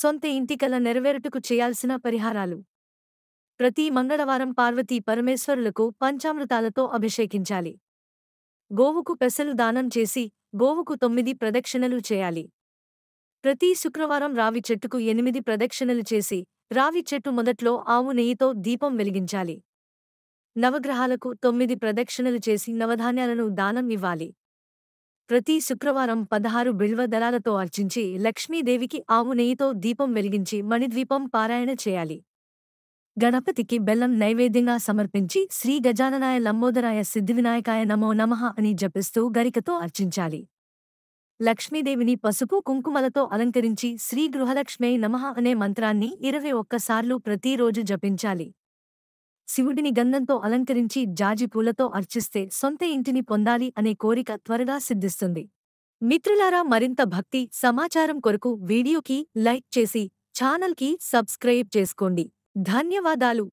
సొంత ఇంటికల నెరవేరుటకు చేయాల్సిన పరిహారాలు ప్రతి మంగళవారం పార్వతీ పరమేశ్వరులకు పంచామృతాలతో అభిషేకించాలి గోవుకు పెసలు దానం చేసి గోవుకు తొమ్మిది ప్రదక్షిణలు చేయాలి ప్రతి శుక్రవారం రావి చెట్టుకు ఎనిమిది ప్రదక్షిణలు చేసి రావి చెట్టు మొదట్లో ఆవు నెయ్యితో దీపం వెలిగించాలి నవగ్రహాలకు తొమ్మిది ప్రదక్షిణలు చేసి నవధాన్యాలను దానం ఇవ్వాలి ప్రతి శుక్రవారం పదహారు బిల్వ దళాలతో అర్చించి లక్ష్మీదేవికి ఆవు నెయ్యితో దీపం వెలిగించి మణిద్వీపం పారాయణ చేయాలి గణపతికి బెల్లం నైవేద్యంగా సమర్పించి శ్రీ గజాననాయ లంబోదరాయ సిద్ధివినాయకాయ నమో నమః అని జపిస్తూ గరికతో అర్చించాలి లక్ష్మీదేవిని పసుపు కుంకుమలతో అలంకరించి శ్రీ గృహలక్ష్మే నమః అనే మంత్రాన్ని ఇరవై ఒక్కసార్లు ప్రతిరోజు జపించాలి శివుడిని గంధంతో అలంకరించి జాజి పూలతో అర్చిస్తే సొంత ఇంటిని పొందాలి అనే కోరిక త్వరగా సిద్ధిస్తుంది మిత్రులారా మరింత భక్తి సమాచారం కొరకు వీడియోకి లైక్ చేసి ఛానల్కి సబ్స్క్రైబ్ చేసుకోండి ధన్యవాదాలు